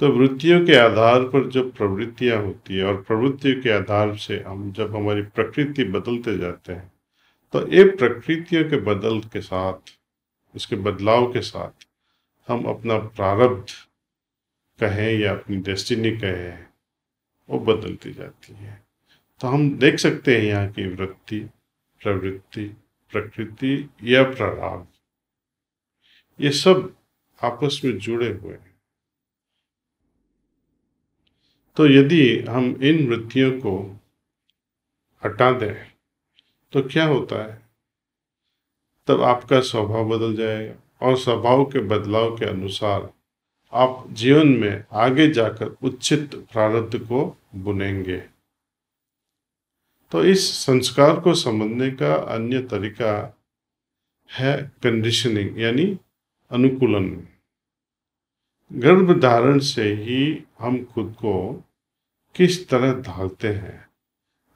तो वृत्तियों के आधार पर जब प्रवृत्तियां होती है और प्रवृत्तियों के आधार से हम जब हमारी प्रकृति बदलते जाते हैं तो ये प्रकृतियों के बदल के साथ उसके बदलाव के साथ हम अपना प्रारब्ध कहें या अपनी डेस्टिनी कहें वो बदलती जाती है तो हम देख सकते हैं यहाँ की वृत्ति प्रवृत्ति प्रकृति या प्रारब्ध ये सब आपस में जुड़े हुए हैं तो यदि हम इन वृत्तियों को हटा दें तो क्या होता है तब आपका स्वभाव बदल जाएगा और स्वभाव के बदलाव के अनुसार आप जीवन में आगे जाकर उचित प्रारब्ध को बुनेंगे तो इस संस्कार को समझने का अन्य तरीका है कंडीशनिंग यानी अनुकूलन गर्भ धारण से ही हम खुद को किस तरह ढालते हैं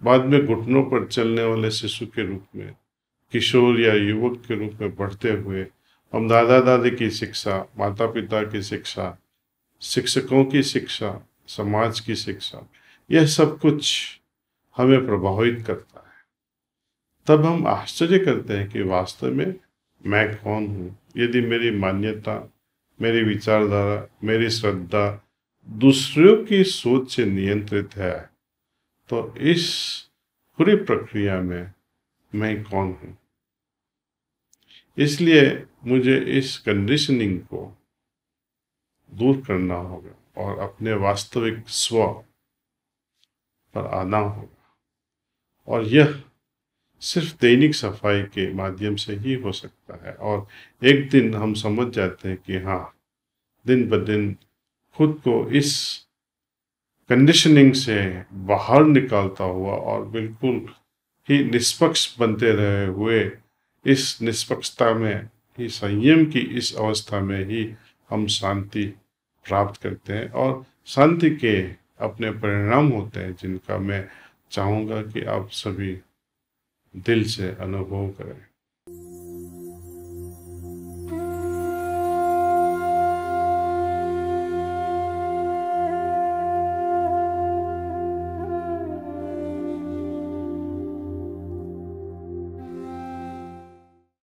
बाद में घुटनों पर चलने वाले शिशु के रूप में किशोर या युवक के रूप में बढ़ते हुए हम दादा दादी की शिक्षा माता पिता की शिक्षा शिक्षकों की शिक्षा समाज की शिक्षा यह सब कुछ हमें प्रभावित करता है तब हम आश्चर्य करते हैं कि वास्तव में मैं कौन हूँ यदि मेरी मान्यता मेरी विचारधारा मेरी श्रद्धा दूसरों की सोच से नियंत्रित है तो इस पूरी प्रक्रिया में मैं कौन हूँ इसलिए मुझे इस कंडीशनिंग को दूर करना होगा और अपने वास्तविक स्व पर आना होगा और यह सिर्फ दैनिक सफाई के माध्यम से ही हो सकता है और एक दिन हम समझ जाते हैं कि हाँ दिन ब दिन खुद को इस कंडीशनिंग से बाहर निकालता हुआ और बिल्कुल ही निष्पक्ष बनते रहे हुए इस निष्पक्षता में ही संयम की इस अवस्था में ही हम शांति प्राप्त करते हैं और शांति के अपने परिणाम होते हैं जिनका मैं चाहूँगा कि आप सभी दिल से अनुभव करें